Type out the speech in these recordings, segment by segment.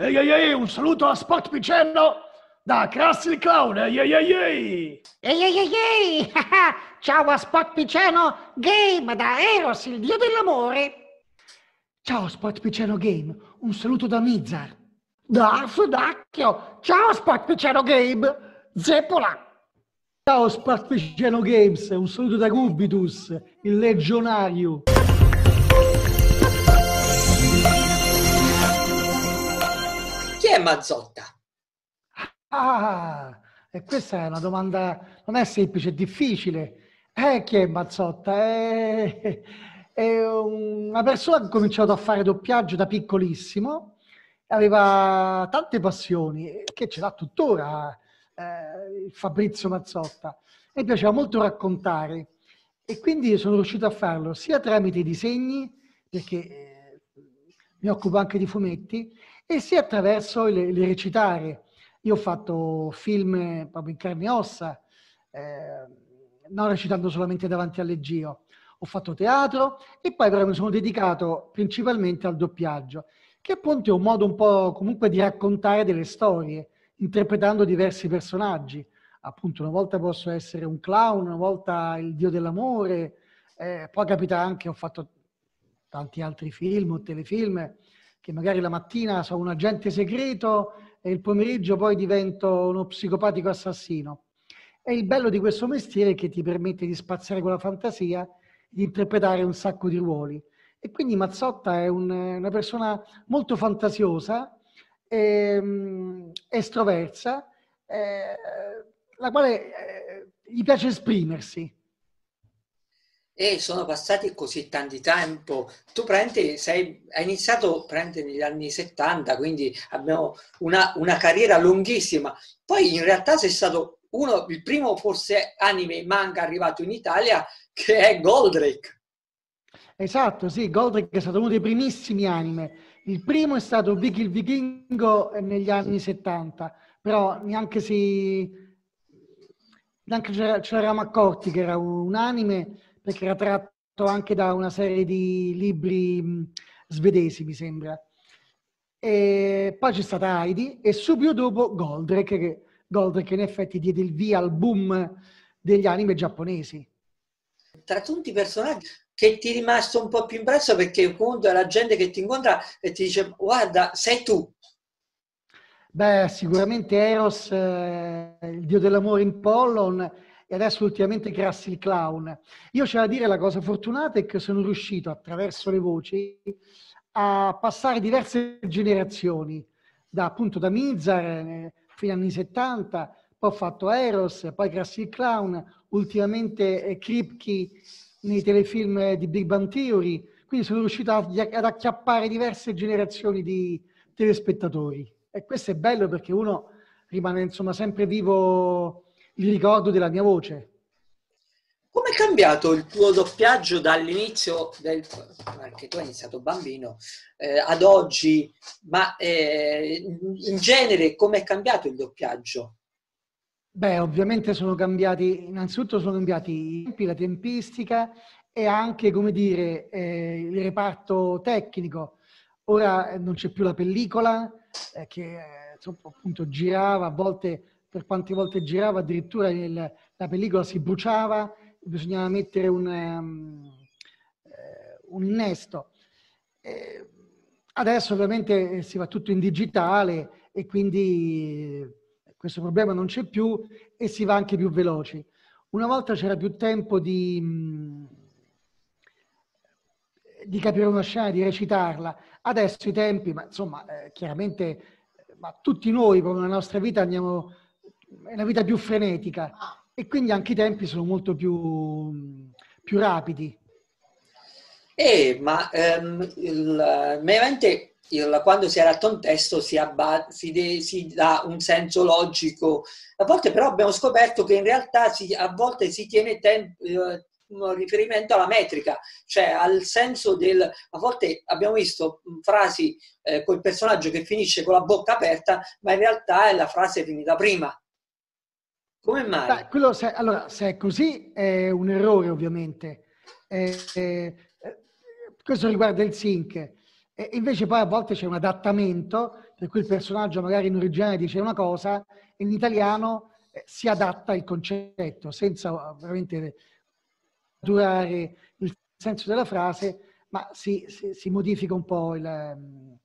Ehi, ehi, ehi, un saluto a Spot Picello da Crassi il Clown. Ehi, ehi, ehi, ehi. Ehi, ehi, ehi, ehi. Ciao a Spot Piceno Game da Eros, il dio dell'amore. Ciao Spot Piceno Game, un saluto da Mizar. Da Sudacchio. Ciao Spot Piceno Game, Zeppola. Ciao Spot Piceno Games, un saluto da Gubitus, il legionario. è Mazzotta? Ah, e questa è una domanda, non è semplice, è difficile. Eh, chi è Mazzotta? È, è una persona che ha cominciato a fare doppiaggio da piccolissimo, aveva tante passioni, che ce l'ha tuttora eh, Fabrizio Mazzotta. E piaceva molto raccontare. E quindi sono riuscito a farlo sia tramite i disegni, perché eh, mi occupo anche di fumetti, e sia attraverso il, il recitare. Io ho fatto film proprio in carne e ossa, eh, non recitando solamente davanti al leggio. Ho fatto teatro e poi però mi sono dedicato principalmente al doppiaggio, che appunto è un modo un po' comunque di raccontare delle storie, interpretando diversi personaggi. Appunto, una volta posso essere un clown, una volta il dio dell'amore, eh, poi capita anche, ho fatto tanti altri film o telefilm, che magari la mattina sono un agente segreto e il pomeriggio poi divento uno psicopatico assassino. E il bello di questo mestiere è che ti permette di spaziare con la fantasia, di interpretare un sacco di ruoli. E quindi Mazzotta è un, una persona molto fantasiosa, ehm, estroversa, eh, la quale eh, gli piace esprimersi e sono passati così tanti tempo. Tu prendi, sei, hai iniziato prendi, negli anni 70, quindi abbiamo una, una carriera lunghissima. Poi in realtà sei stato uno, il primo forse anime manga arrivato in Italia che è Goldrake. Esatto, sì, Goldrake è stato uno dei primissimi anime. Il primo è stato Vicky il Vichingo negli anni 70, però neanche se... neanche ci eravamo accorti che era un anime perché era tratto anche da una serie di libri svedesi, mi sembra. E poi c'è stata Heidi e subito dopo Goldrake, che, Goldrake in effetti diede il via al boom degli anime giapponesi. Tra tutti i personaggi che ti è rimasto un po' più impresso perché conto è la gente che ti incontra e ti dice guarda, sei tu. Beh, sicuramente Eros, eh, il dio dell'amore in Pollon, e adesso ultimamente Grassi il clown. Io c'è da dire la cosa fortunata è che sono riuscito attraverso le voci a passare diverse generazioni, da, appunto da Mizar eh, fino agli anni 70, poi ho fatto Eros, poi Grassi il clown, ultimamente eh, Kripke nei telefilm eh, di Big Bang Theory, quindi sono riuscito ad acchiappare diverse generazioni di telespettatori. E questo è bello perché uno rimane insomma sempre vivo il ricordo della mia voce. Come è cambiato il tuo doppiaggio dall'inizio del... perché tu hai iniziato bambino, eh, ad oggi, ma eh, in genere come è cambiato il doppiaggio? Beh, ovviamente sono cambiati, innanzitutto sono cambiati i tempi, la tempistica e anche, come dire, eh, il reparto tecnico. Ora eh, non c'è più la pellicola eh, che eh, appunto girava, a volte per quante volte girava, addirittura il, la pellicola si bruciava, bisognava mettere un, um, un innesto. E eh, adesso ovviamente eh, si va tutto in digitale e quindi questo problema non c'è più e si va anche più veloci. Una volta c'era più tempo di, mm, di capire una scena, di recitarla. Adesso i tempi, ma insomma, chiaramente, ma tutti noi proprio nella nostra vita andiamo è una vita più frenetica ah. e quindi anche i tempi sono molto più, più rapidi. Eh, ma ehm, il, veramente il, quando si adatta un testo si, abba, si, de, si, dà un senso logico, a volte però abbiamo scoperto che in realtà si, a volte si tiene tempo. Eh, riferimento alla metrica, cioè al senso del... A volte abbiamo visto frasi eh, col personaggio che finisce con la bocca aperta, ma in realtà è la frase finita prima. Come mai? Dai, quello, se, allora, se è così è un errore ovviamente. Eh, eh, questo riguarda il sync. E invece poi a volte c'è un adattamento, per cui il personaggio magari in originale dice una cosa, e in italiano eh, si adatta il concetto, senza veramente durare il senso della frase, ma si, si, si modifica un po' il ehm,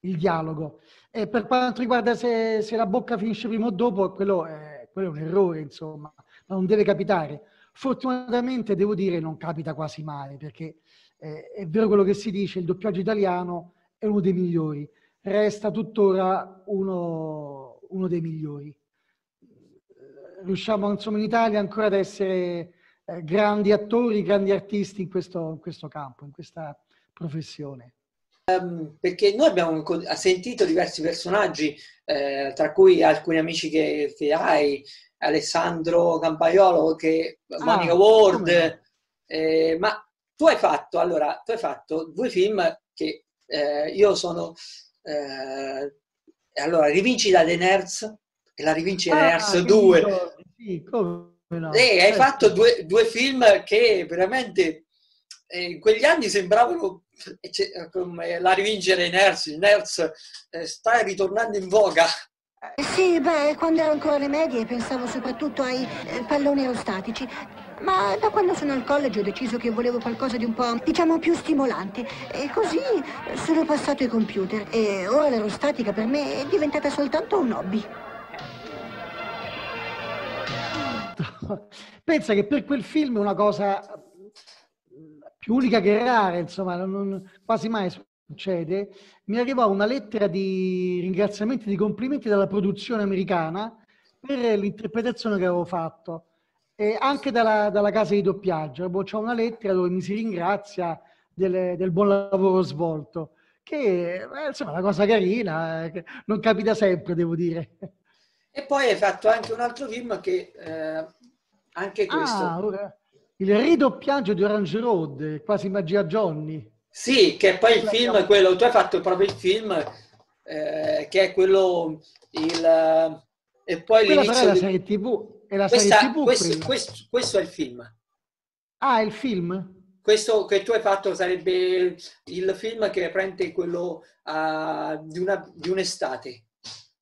il dialogo. E per quanto riguarda se, se, la bocca finisce prima o dopo, quello è, quello è un errore, insomma, ma non deve capitare. Fortunatamente, devo dire, non capita quasi mai, perché eh, è vero quello che si dice, il doppiaggio italiano è uno dei migliori, resta tuttora uno, uno dei migliori. Riusciamo, insomma, in Italia ancora ad essere eh, grandi attori, grandi artisti in questo, in questo campo, in questa professione. Ehm, perché noi abbiamo sentito diversi personaggi, eh, tra cui alcuni amici che, che hai, Alessandro Campaiolo, che, ah, Monica Ward, eh, ma tu hai fatto, allora, tu hai fatto due film che eh, io sono, eh, allora, Rivinci da The Nerds e la Rivinci ah, da Nerds 2. Sì, no, eh, hai certo. fatto due, due film che veramente in quegli anni sembravano eh, eh, come la rivincere i nerds, il nerds eh, sta ritornando in voga. Sì, beh, quando ero ancora alle medie pensavo soprattutto ai palloni aerostatici, ma da quando sono al college ho deciso che volevo qualcosa di un po', diciamo, più stimolante. E così sono passato ai computer e ora l'aerostatica per me è diventata soltanto un hobby. Pensa che per quel film una cosa più unica che rara, insomma, non, non, quasi mai succede, mi arrivò una lettera di ringraziamenti, di complimenti dalla produzione americana per l'interpretazione che avevo fatto e anche dalla, dalla casa di doppiaggio. Boh, C'è una lettera dove mi si ringrazia del, del buon lavoro svolto, che eh, insomma è una cosa carina, eh, non capita sempre, devo dire. E poi hai fatto anche un altro film che eh, anche questo... Ah, il ridoppiaggio di Orange Road, quasi magia Johnny. Sì, che poi il film è quello, tu hai fatto proprio il film eh, che è quello il e poi Quella l'inizio la serie TV è la questa, serie TV questo, questo, questo, è il film. Ah, è il film? Questo che tu hai fatto sarebbe il film che prende quello uh, di, una, di, un'estate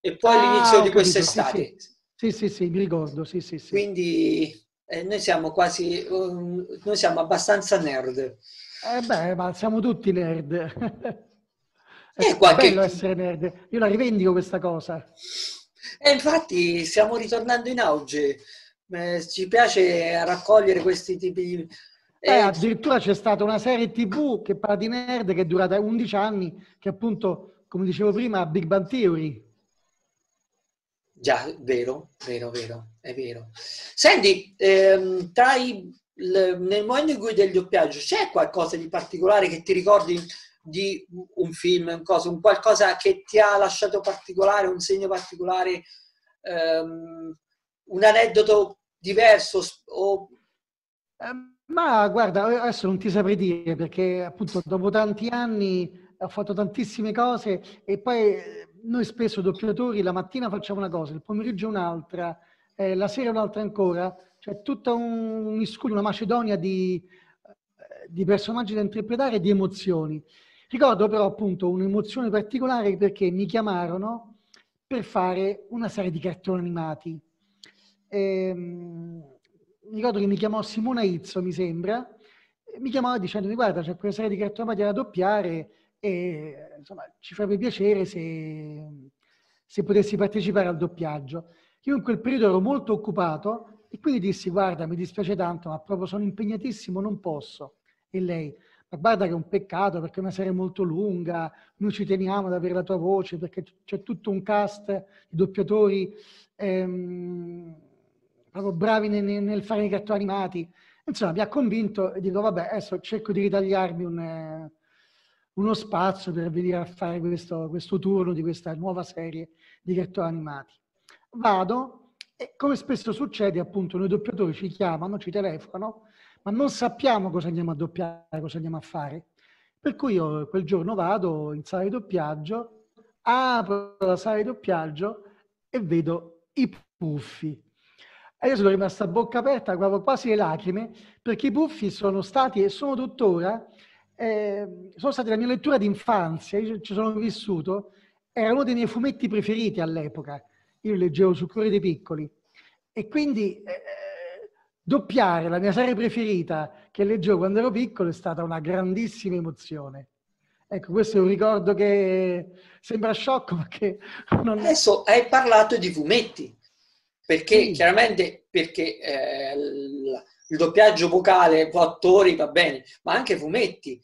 e poi ah, l'inizio di quest'estate. Sì sì. sì, sì, sì, mi ricordo, sì, sì, sì. Quindi eh, noi siamo quasi, um, noi siamo abbastanza nerd. Eh beh, ma siamo tutti nerd. è eh, qualche... bello essere nerd, io la rivendico questa cosa. E infatti stiamo ritornando in auge, eh, ci piace raccogliere questi tipi di... Eh, addirittura c'è stata una serie tv che parla di nerd che è durata 11 anni, che appunto, come dicevo prima, Big Bang Theory. Già, vero, vero, vero, è vero. Senti, ehm, tra i, le, nel momento in cui del doppiaggio c'è qualcosa di particolare che ti ricordi di un film, un, cosa, un qualcosa che ti ha lasciato particolare, un segno particolare, ehm, un aneddoto diverso o... Eh, ma guarda, adesso non ti saprei dire perché appunto dopo tanti anni ho fatto tantissime cose e poi eh, noi spesso doppiatori la mattina facciamo una cosa, il pomeriggio un'altra, eh, la sera un'altra ancora, cioè tutta un, un iscuglio, una macedonia di, eh, di personaggi da interpretare e di emozioni. Ricordo però appunto un'emozione particolare perché mi chiamarono per fare una serie di cartoni animati. Ehm, ricordo che mi chiamò Simona Izzo, mi sembra, mi chiamava dicendomi guarda c'è quella serie di cartoni animati da doppiare, e insomma, ci farebbe piacere se, se potessi partecipare al doppiaggio. Io in quel periodo ero molto occupato e quindi dissi guarda mi dispiace tanto ma proprio sono impegnatissimo, non posso. E lei ma guarda che è un peccato perché è una serie molto lunga, noi ci teniamo ad avere la tua voce perché c'è tutto un cast di doppiatori ehm, proprio bravi nel, nel, fare i cartoni animati. Insomma, mi ha convinto e dico, vabbè, adesso cerco di ritagliarmi un, uno spazio per venire a fare questo, questo turno di questa nuova serie di cartoni animati. Vado e come spesso succede appunto noi doppiatori ci chiamano, ci telefonano, ma non sappiamo cosa andiamo a doppiare, cosa andiamo a fare. Per cui io quel giorno vado in sala di doppiaggio, apro la sala di doppiaggio e vedo i puffi. E io sono rimasta a bocca aperta, guardo quasi le lacrime, perché i puffi sono stati e sono tuttora eh, sono state la mia lettura di infanzia, io ci sono vissuto, era uno dei miei fumetti preferiti all'epoca, io leggevo su Cuore dei Piccoli e quindi eh, doppiare la mia serie preferita che leggevo quando ero piccolo è stata una grandissima emozione. Ecco, questo è un ricordo che sembra sciocco perché... Non... Adesso hai parlato di fumetti, perché sì. chiaramente perché, eh, il doppiaggio vocale con attori va bene, ma anche fumetti.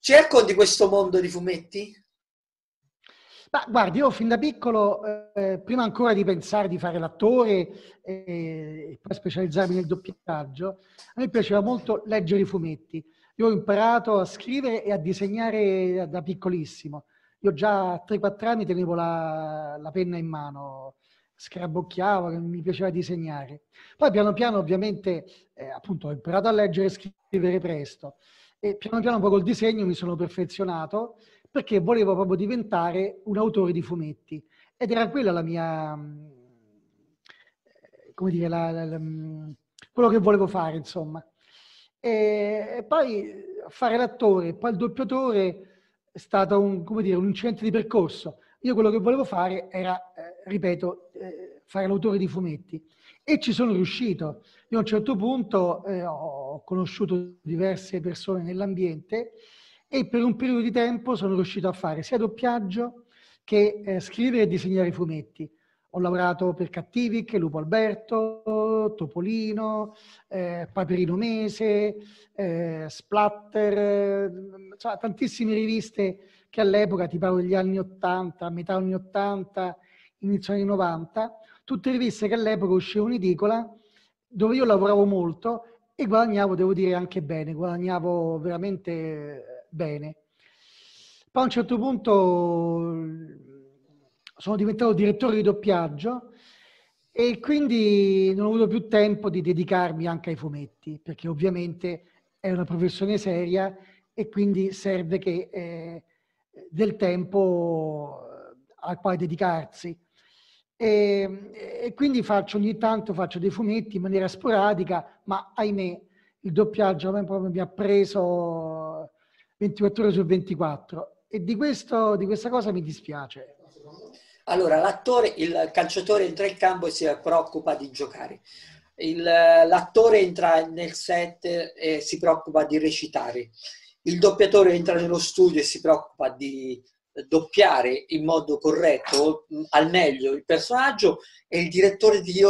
Cerco di questo mondo di fumetti? Ma guardi, io fin da piccolo, eh, prima ancora di pensare di fare l'attore eh, e poi specializzarmi nel doppiaggio, a me piaceva molto leggere i fumetti. Io ho imparato a scrivere e a disegnare da piccolissimo. Io già a 3-4 anni tenevo la, la penna in mano scarabocchiavo, che mi piaceva disegnare. Poi piano piano ovviamente eh, appunto ho imparato a leggere e scrivere presto e piano piano poi col disegno mi sono perfezionato perché volevo proprio diventare un autore di fumetti ed era quella la mia, mm, eh, come dire, la, la, la, mm, quello che volevo fare insomma. E, poi fare l'attore, poi il doppiatore è stato un, come dire, un incidente di percorso io quello che volevo fare era, eh, ripeto, eh, fare l'autore di fumetti e ci sono riuscito. Io a un certo punto eh, ho conosciuto diverse persone nell'ambiente e per un periodo di tempo sono riuscito a fare sia doppiaggio che eh, scrivere e disegnare fumetti. Ho lavorato per Cattivi, che Lupo Alberto, Topolino, eh, Paperino Mese, eh, Splatter, eh, cioè, tantissime riviste che all'epoca, ti parlo degli anni 80, metà anni 80, inizio anni 90, tutte riviste che all'epoca uscivano in edicola, dove io lavoravo molto e guadagnavo, devo dire, anche bene, guadagnavo veramente eh, bene. Poi a un certo punto eh, sono diventato direttore di doppiaggio e quindi non ho avuto più tempo di dedicarmi anche ai fumetti, perché ovviamente è una professione seria e quindi serve che eh, del tempo eh, al quale dedicarsi. E, e, quindi faccio ogni tanto faccio dei fumetti in maniera sporadica, ma ahimè il doppiaggio proprio mi ha preso 24 ore su 24 e di, questo, di questa cosa mi dispiace. Allora, l'attore, il calciatore entra in campo e si preoccupa di giocare. Il, l'attore entra nel set e si preoccupa di recitare il doppiatore entra nello studio e si preoccupa di eh, doppiare in modo corretto, mm, al meglio, il personaggio e il direttore di,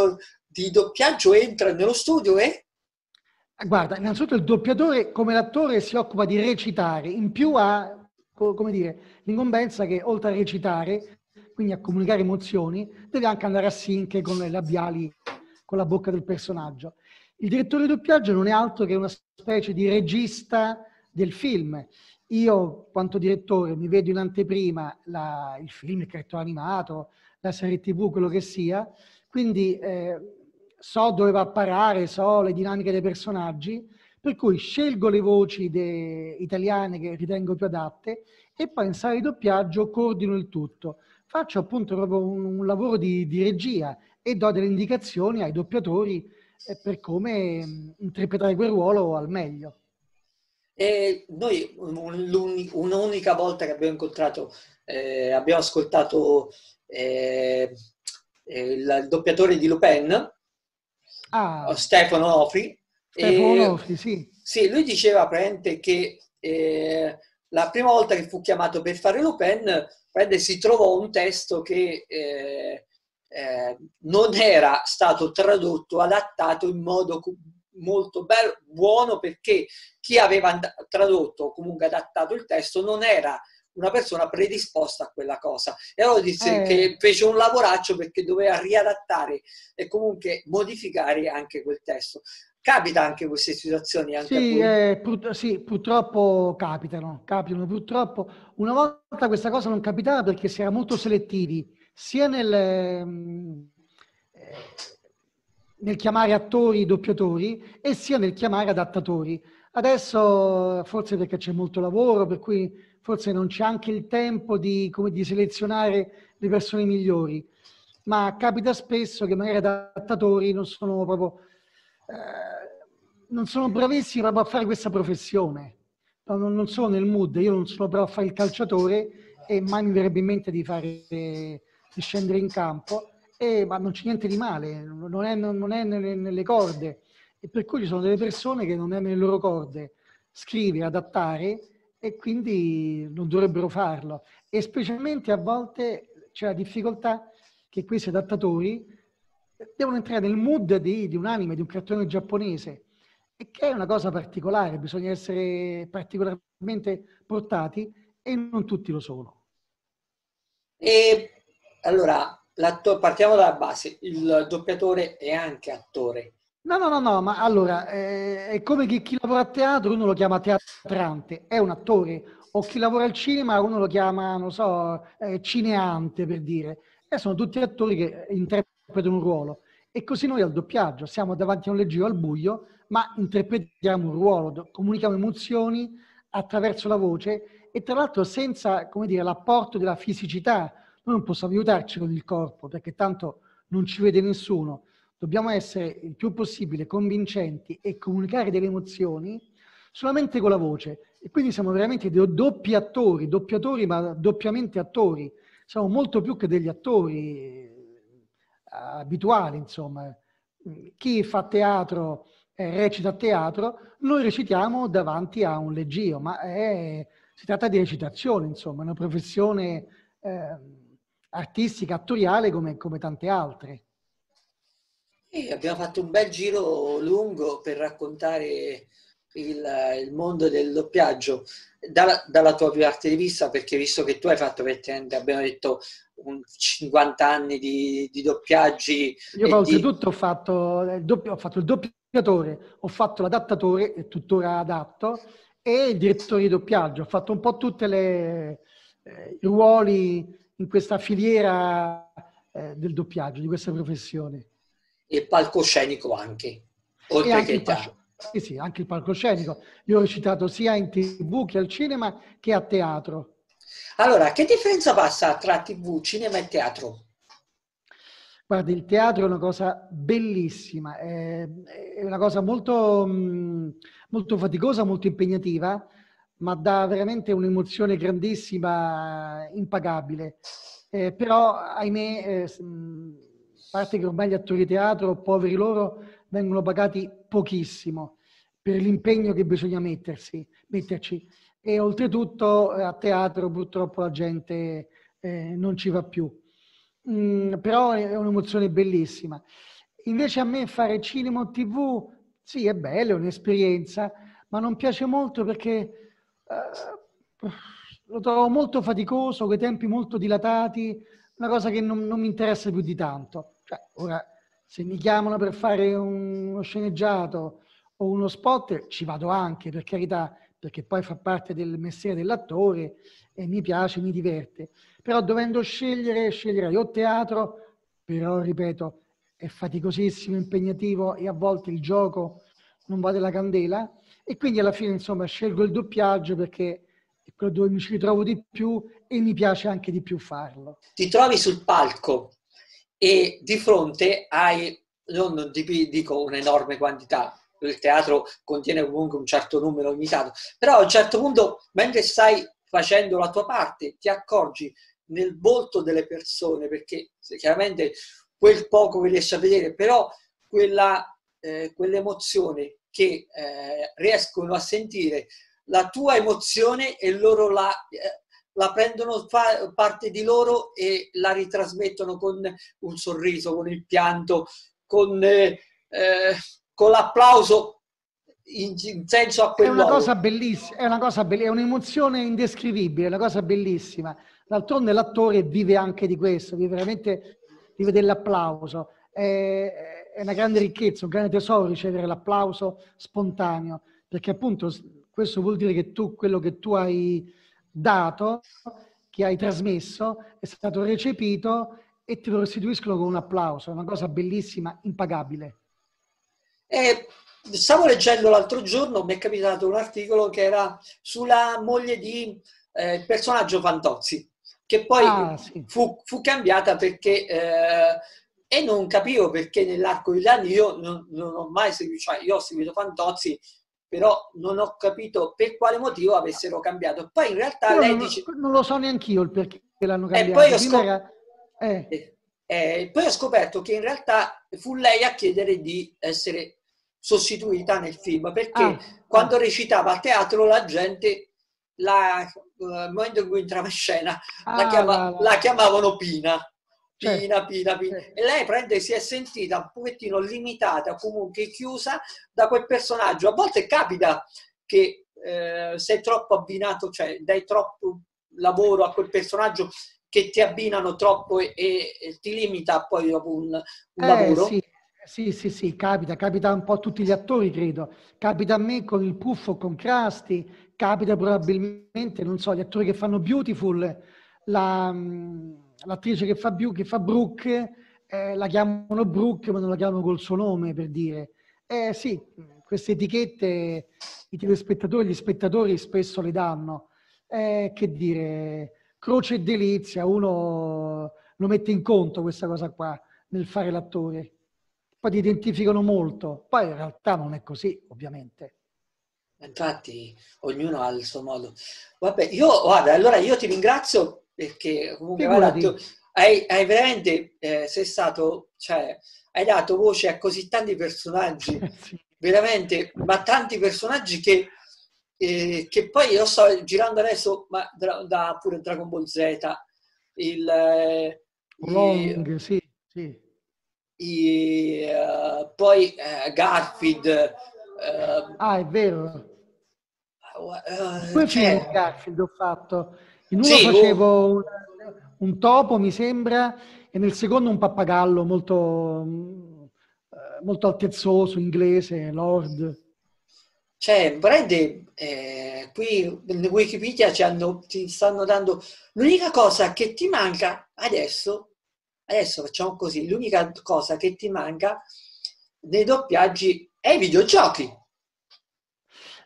di doppiaggio entra nello studio e... Ah, guarda, innanzitutto il doppiatore come l'attore si occupa di recitare, in più ha, come dire, l'incombenza che oltre a recitare, quindi a comunicare emozioni, deve anche andare a sinche con le labiali, con la bocca del personaggio. Il direttore di doppiaggio non è altro che una specie di regista del film. Io, quanto direttore, mi vedo in anteprima la, il film, il cartone animato, la serie tv, quello che sia, quindi eh, so dove va a parare, so le dinamiche dei personaggi, per cui scelgo le voci de- italiane che ritengo più adatte e poi in sala di doppiaggio coordino il tutto. Faccio appunto proprio un, un lavoro di, di, regia e do delle indicazioni ai doppiatori eh, per come mh, mm, interpretare quel ruolo al meglio. E noi un'unica volta che abbiamo incontrato, eh, abbiamo ascoltato eh, eh il doppiatore di Lupin, ah. Stefano Ofri. Stefano e, Ofri, sì. Sì, lui diceva praticamente che eh, la prima volta che fu chiamato per fare Lupin, si trovò un testo che eh, eh, non era stato tradotto, adattato in modo molto bello, buono perché chi aveva tradotto o comunque adattato il testo non era una persona predisposta a quella cosa. E allora disse eh. che fece un lavoraccio perché doveva riadattare e comunque modificare anche quel testo. Capita anche queste situazioni? Anche sì, eh, pur- sì, purtroppo capitano, capitano. Purtroppo una volta questa cosa non capitava perché si era molto selettivi, sia nel... Mm, eh, nel chiamare attori doppiatori e sia nel chiamare adattatori. Adesso forse perché c'è molto lavoro, per cui forse non c'è anche il tempo di, come, di selezionare le persone migliori, ma capita spesso che magari adattatori non sono proprio, eh, non sono bravissimi proprio a fare questa professione. Non, non, sono nel mood, io non sono bravo a fare il calciatore e mai mi verrebbe in mente di, fare, di scendere in campo eh, ma non c'è niente di male, non è, non è nelle, nelle corde. E per cui ci sono delle persone che non è nelle loro corde scrivere, adattare e quindi non dovrebbero farlo. E specialmente a volte c'è la difficoltà che questi adattatori devono entrare nel mood di, di un anime, di un cartone giapponese, e che è una cosa particolare, bisogna essere particolarmente portati e non tutti lo sono. E allora, partiamo dalla base, il doppiatore è anche attore. No, no, no, no, ma allora eh, è come che chi lavora a teatro uno lo chiama teatrante, è un attore, o chi lavora al cinema uno lo chiama, non so, eh, cineante per dire. E sono tutti attori che interpretano un ruolo. E così noi al doppiaggio siamo davanti a un leggero al buio, ma interpretiamo un ruolo, comunichiamo emozioni attraverso la voce e tra l'altro senza, come dire, l'apporto della fisicità, noi non possiamo aiutarci con il corpo perché tanto non ci vede nessuno. Dobbiamo essere il più possibile convincenti e comunicare delle emozioni solamente con la voce. E quindi siamo veramente dei doppi attori, doppiatori ma doppiamente attori. Siamo molto più che degli attori eh, abituali, insomma. Chi fa teatro recita a teatro, noi recitiamo davanti a un leggio, ma è, si tratta di recitazione, insomma, è una professione... Eh, artistica, attoriale come, come tante altre. E abbiamo fatto un bel giro lungo per raccontare il, il mondo del doppiaggio dalla, dalla, tua parte di vista, perché visto che tu hai fatto praticamente, abbiamo detto, 50 anni di, di doppiaggi. Io oltretutto di... ho, fatto, ho fatto il doppiatore, ho fatto l'adattatore, e tuttora adatto, e il direttore di doppiaggio. Ho fatto un po' tutti eh, i ruoli in questa filiera eh, del doppiaggio, di questa professione. E palcoscenico anche, oltre anche che teatro. Sì, sì, anche il palcoscenico. Io ho citato sia in tv che al cinema che a teatro. Allora, che differenza passa tra tv, cinema e teatro? Guarda, il teatro è una cosa bellissima, è, una cosa molto, mm, molto faticosa, molto impegnativa, ma dà veramente un'emozione grandissima, impagabile. Eh, però, ahimè, eh, mm, a parte che ormai gli attori di teatro, poveri loro, vengono pagati pochissimo per l'impegno che bisogna mettersi, metterci. E oltretutto eh, a teatro purtroppo la gente eh, non ci va più. Mm, però è un'emozione bellissima. Invece a me fare cinema o tv, sì, è bello, è un'esperienza, ma non piace molto perché eh, lo trovo molto faticoso, con tempi molto dilatati, una cosa che non, non mi interessa più di tanto. Cioè, ora, se mi chiamano per fare un, uno sceneggiato o uno spot, ci vado anche, per carità, perché poi fa parte del mestiere dell'attore e mi piace, mi diverte. Però dovendo scegliere, sceglierei o teatro, però ripeto, è faticosissimo, impegnativo e a volte il gioco non va della candela, e quindi alla fine, insomma, scelgo il doppiaggio perché è quello dove mi ci ritrovo di più e mi piace anche di più farlo. Ti trovi sul palco e di fronte hai, non ti dico un'enorme quantità, il teatro contiene comunque un certo numero limitato, però a un certo punto, mentre stai facendo la tua parte, ti accorgi nel volto delle persone, perché chiaramente quel poco che riesci a vedere, però quella, eh, quell'emozione che eh, riescono a sentire la tua emozione e loro la, eh, la prendono fa- parte di loro e la ritrasmettono con un sorriso, con il pianto, con, eh, eh con l'applauso in, in, senso a quello. è una cosa bellissima, è una cosa be- è un'emozione indescrivibile, è una cosa bellissima. D'altronde l'attore vive anche di questo, vive veramente vive dell'applauso. Eh, è una grande ricchezza, un grande tesoro ricevere l'applauso spontaneo, perché appunto questo vuol dire che tu, quello che tu hai dato, che hai trasmesso, è stato recepito e te lo restituiscono con un applauso, è una cosa bellissima, impagabile. Eh, stavo leggendo l'altro giorno, mi è capitato un articolo che era sulla moglie di eh, personaggio Fantozzi, che poi ah, sì. fu, fu, cambiata perché eh, e non capivo perché nell'arco degli anni io non, non ho mai seguito, cioè io ho seguito Fantozzi, però non ho capito per quale motivo avessero cambiato. Poi in realtà io lei non, dice... Non lo so neanche io il perché l'hanno cambiato. E poi ho, scop- era... Eh. eh. Eh, poi ho scoperto che in realtà fu lei a chiedere di essere sostituita nel film, perché ah. quando ah. recitava a teatro la gente la, nel eh, momento in cui entrava in scena ah, la, chiama, la, chiamavano Pina. Certo, pina, pina, pina. Certo. E lei prende, si è sentita un pochettino limitata, comunque chiusa da quel personaggio. A volte capita che eh, sei troppo abbinato, cioè dai troppo lavoro a quel personaggio che ti abbinano troppo e, e, ti limita poi dopo un, un eh, lavoro. Sì. Sì, sì, sì, capita, capita un po' a tutti gli attori, credo. Capita a me con il puffo, con Crasti, capita probabilmente, non so, gli attori che fanno Beautiful, la, mm, l'attrice che fa, che fa Brooke eh, la chiamano Brooke ma non la chiamano col suo nome per dire. Eh sì, queste etichette i telespettatori gli spettatori spesso le danno. Eh, che dire, croce e delizia, uno lo mette in conto questa cosa qua nel fare l'attore. Poi ti identificano molto, poi in realtà non è così ovviamente. Infatti, ognuno ha il suo modo. Vabbè, io guarda, allora io ti ringrazio perché comunque dato, hai, hai, veramente eh, sei stato, cioè, hai dato voce a così tanti personaggi, veramente, ma tanti personaggi che, eh, che poi io sto girando adesso, ma da, da pure Dragon Ball Z, il... Eh, Long, i, sì, sì. I, uh, poi uh, Garfield. Uh, ah, è vero. Uh, Poi c'è Garfield ho fatto in uno sì, facevo un, un, topo, mi sembra, e nel secondo un pappagallo molto, eh, molto altezzoso, inglese, lord. Cioè, Brad, eh, qui in Wikipedia ci hanno, ti stanno dando... L'unica cosa che ti manca adesso, adesso facciamo così, l'unica cosa che ti manca nei doppiaggi è i videogiochi.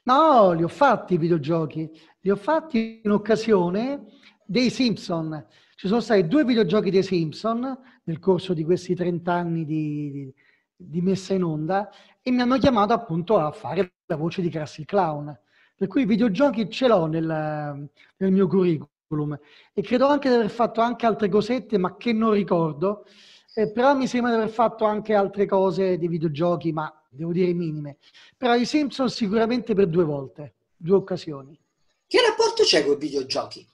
No, li ho fatti i videogiochi. Li ho fatti in occasione dei Simpson. Ci sono stati due videogiochi dei Simpson nel corso di questi 30 anni di, di, di messa in onda e mi hanno chiamato appunto a fare la voce di Crassi il Clown. Per cui i videogiochi ce l'ho nel, nel mio curriculum e credo anche di aver fatto anche altre cosette ma che non ricordo. Eh, però mi sembra di aver fatto anche altre cose di videogiochi, ma devo dire minime. Però i Simpson sicuramente per due volte, due occasioni. Che rapporto c'è con i videogiochi?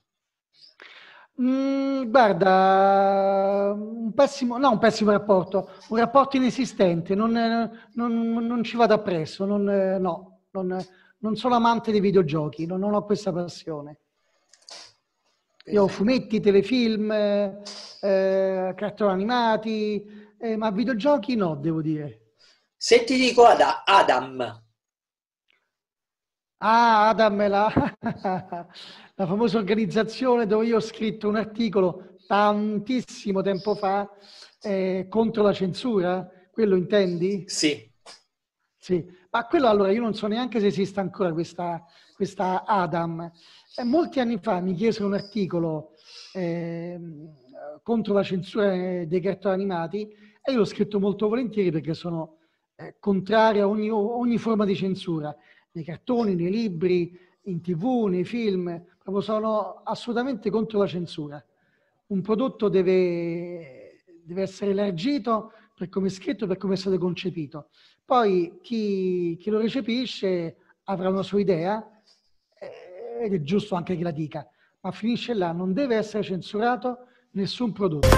Mm, guarda, un pessimo, no, un pessimo rapporto, un rapporto inesistente, non, non, non ci vado appresso, non, no, non, sono amante dei videogiochi, non, ho questa passione. Io ho fumetti, telefilm, eh, eh, cartoni animati, eh, ma videogiochi no, devo dire. Se ti dico Adam, Ah, Adam, la, famosa organizzazione dove io ho scritto un articolo tantissimo tempo fa eh, contro la censura, quello intendi? Sì. Sì, ma quello allora io non so neanche se esista ancora questa, questa Adam. Eh, molti anni fa mi chiesero un articolo eh, contro la censura eh, dei cartoni animati e io l'ho scritto molto volentieri perché sono eh, contrario a ogni, ogni forma di censura nei cartoni, nei libri, in tv, nei film, proprio sono assolutamente contro la censura. Un prodotto deve, deve essere elargito per come è scritto, per come è stato concepito. Poi chi, chi lo recepisce avrà una sua idea eh, ed è giusto anche che la dica, ma finisce là, non deve essere censurato nessun prodotto.